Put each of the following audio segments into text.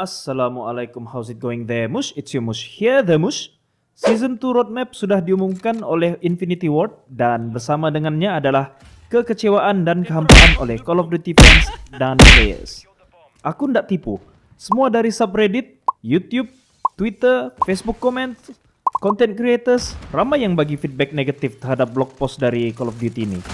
Assalamualaikum, how's it going there Mush? It's your Mush here the Mush. Season 2 roadmap sudah diumumkan oleh Infinity Ward dan bersama dengannya adalah kekecewaan dan kehampaan oleh Call of Duty fans dan players. Aku ndak tipu, semua dari subreddit, YouTube, Twitter, Facebook comment, content creators, ramai yang bagi feedback negatif terhadap blog post dari Call of Duty ini.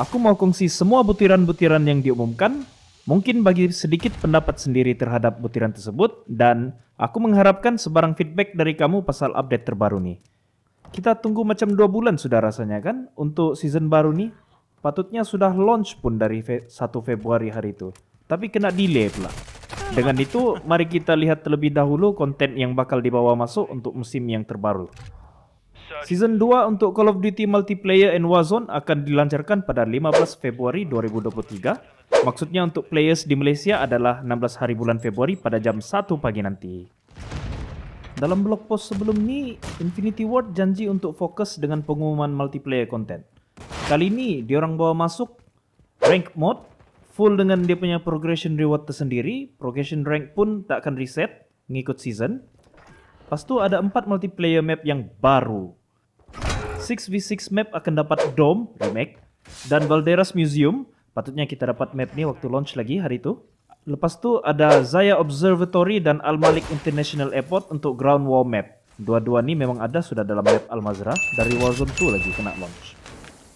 Aku mau kongsi semua butiran-butiran yang diumumkan Mungkin bagi sedikit pendapat sendiri terhadap butiran tersebut dan aku mengharapkan sebarang feedback dari kamu pasal update terbaru nih. Kita tunggu macam dua bulan sudah rasanya kan untuk season baru nih. Patutnya sudah launch pun dari 1 Februari hari itu. Tapi kena delay pula. Dengan itu, mari kita lihat terlebih dahulu konten yang bakal dibawa masuk untuk musim yang terbaru. Season 2 untuk Call of Duty Multiplayer and Warzone akan dilancarkan pada 15 Februari 2023 Maksudnya untuk players di Malaysia adalah 16 hari bulan Februari pada jam 1 pagi nanti. Dalam blog post sebelum ni, Infinity Ward janji untuk fokus dengan pengumuman multiplayer content. Kali ini, diorang bawa masuk rank mode, full dengan dia punya progression reward tersendiri, progression rank pun tak akan reset, mengikut season. Lepas tu ada 4 multiplayer map yang baru. 6v6 map akan dapat Dome, remake, dan Valderas Museum, Patutnya kita dapat map ini waktu launch lagi hari itu. Lepas tu ada Zaya Observatory dan Al Malik International Airport untuk ground war map. Dua-dua ini memang ada sudah dalam map Al Mazra dari Warzone 2 lagi kena launch.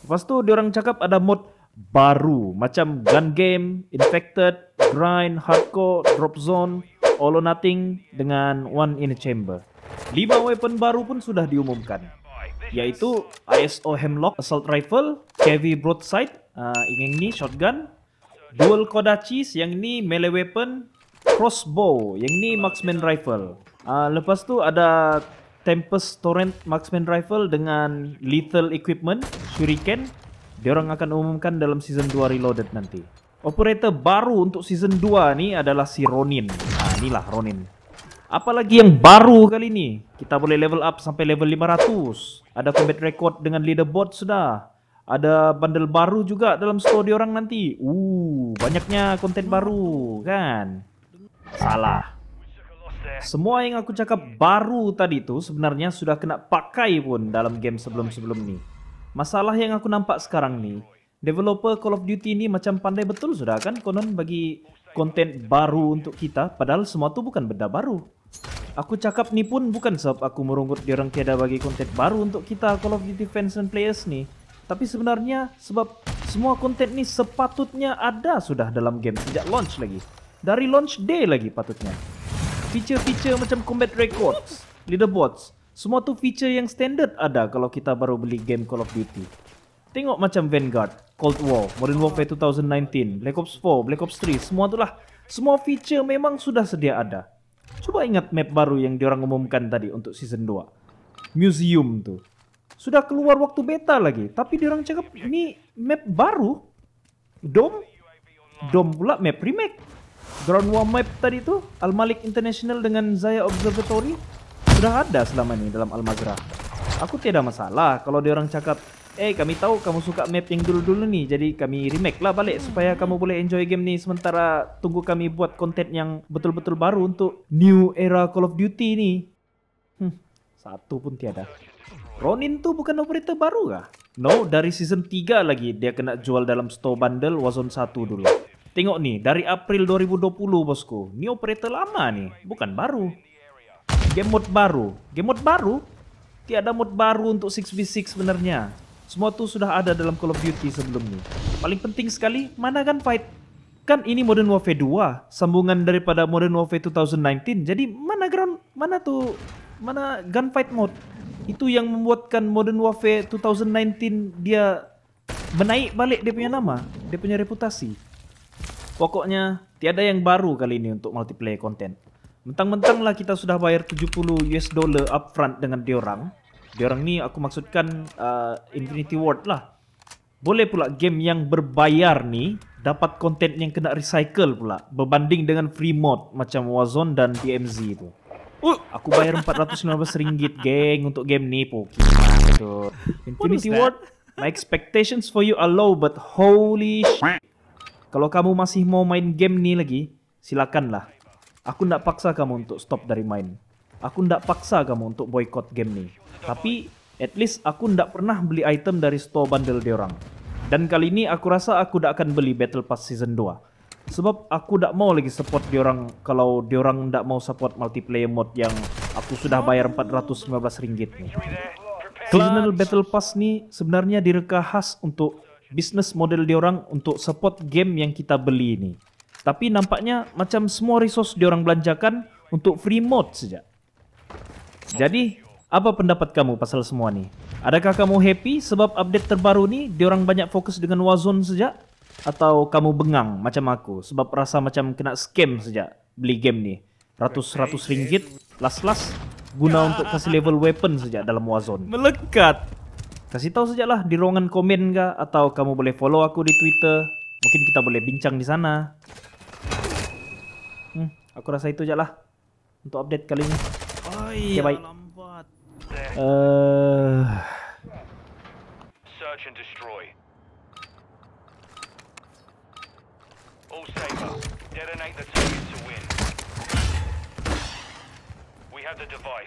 Lepas itu diorang cakap ada mod baru macam gun game, infected, grind, hardcore, drop zone, all or nothing dengan one in a chamber. Lima weapon baru pun sudah diumumkan. yaitu ISO Hemlock Assault Rifle, KV Broadside, uh, yang ini shotgun, Dual Kodachi, yang ini melee weapon, Crossbow, yang ini Marksman Rifle. Uh, lepas tu ada Tempest Torrent Marksman Rifle dengan Lethal Equipment, Shuriken. Dia orang akan umumkan dalam Season 2 Reloaded nanti. Operator baru untuk Season 2 ni adalah si Ronin. Uh, ah, inilah Ronin. Apalagi yang baru kali ni Kita boleh level up sampai level 500 Ada combat record dengan leaderboard sudah Ada bundle baru juga dalam store orang nanti Uh, banyaknya konten baru kan Salah Semua yang aku cakap baru tadi tu Sebenarnya sudah kena pakai pun dalam game sebelum-sebelum ni Masalah yang aku nampak sekarang ni Developer Call of Duty ni macam pandai betul sudah kan konon bagi konten baru untuk kita padahal semua tu bukan benda baru aku cakap ni pun bukan sebab aku merungut diorang tiada bagi konten baru untuk kita Call of Duty fans and players ni. Tapi sebenarnya sebab semua konten ni sepatutnya ada sudah dalam game sejak launch lagi. Dari launch day lagi patutnya. Feature-feature macam combat records, leaderboards, semua tu feature yang standard ada kalau kita baru beli game Call of Duty. Tengok macam Vanguard, Cold War, Modern Warfare 2019, Black Ops 4, Black Ops 3, semua tu lah. Semua feature memang sudah sedia ada. Coba ingat map baru yang diorang umumkan tadi untuk season 2. Museum tuh. Sudah keluar waktu beta lagi, tapi diorang cakap ini map baru. Dom Dom pula map remake. Ground War map tadi tuh Al Malik International dengan Zaya Observatory sudah ada selama ini dalam Al Mazrah. Aku tidak masalah kalau diorang cakap Eh kami tahu kamu suka map yang dulu-dulu ni Jadi kami remake lah balik Supaya kamu boleh enjoy game ni Sementara tunggu kami buat konten yang betul-betul baru Untuk new era Call of Duty ni Hmm satu pun tiada Ronin tu bukan operator baru kah? No dari season 3 lagi Dia kena jual dalam store bundle Wazon 1 dulu Tengok ni dari April 2020 bosku Ni operator lama ni Bukan baru Game mode baru Game mode baru? Tiada mode baru untuk 6v6 sebenarnya. Semua tuh sudah ada dalam Call of Duty sebelumnya. Paling penting sekali, mana kan fight? Kan ini Modern Warfare 2, sambungan daripada Modern Warfare 2019. Jadi mana ground, mana tuh, mana gunfight mode? Itu yang membuatkan Modern Warfare 2019 dia menaik balik dia punya nama, dia punya reputasi. Pokoknya tiada yang baru kali ini untuk multiplayer content. Mentang-mentang lah kita sudah bayar 70 US dollar upfront dengan diorang. Orang ni aku maksudkan uh, Infinity Ward lah. Boleh pula game yang berbayar ni dapat konten yang kena recycle pula berbanding dengan free mod macam Warzone dan DMZ tu. Uh. Aku bayar 419 ringgit geng untuk game ni poki. Infinity Ward, my expectations for you are low but holy shit. Kalau kamu masih mau main game ni lagi, silakanlah. Aku ndak paksa kamu untuk stop dari main. Aku ndak paksa kamu untuk boykot game ni. Tapi at least aku ndak pernah beli item dari store bundle diorang. Dan kali ini aku rasa aku ndak akan beli Battle Pass Season 2. Sebab aku ndak mau lagi support diorang kalau diorang ndak mau support multiplayer mode yang aku sudah bayar 415 ringgit nih. Seasonal Battle Pass nih sebenarnya direka khas untuk bisnis model diorang untuk support game yang kita beli ini. Tapi nampaknya macam semua resource diorang belanjakan untuk free mode saja. Jadi Apa pendapat kamu pasal semua ni? Adakah kamu happy sebab update terbaru ni diorang banyak fokus dengan Warzone saja? Atau kamu bengang macam aku sebab rasa macam kena scam saja beli game ni? Ratus-ratus ringgit, las-las guna untuk kasih level weapon saja dalam Warzone. Melekat! Kasih tahu saja lah di ruangan komen ke atau kamu boleh follow aku di Twitter. Mungkin kita boleh bincang di sana. Hmm, aku rasa itu sajalah untuk update kali ini. Okay, bye. there. Uh. Search and destroy. All saber. Detonate the target to win. We have the device.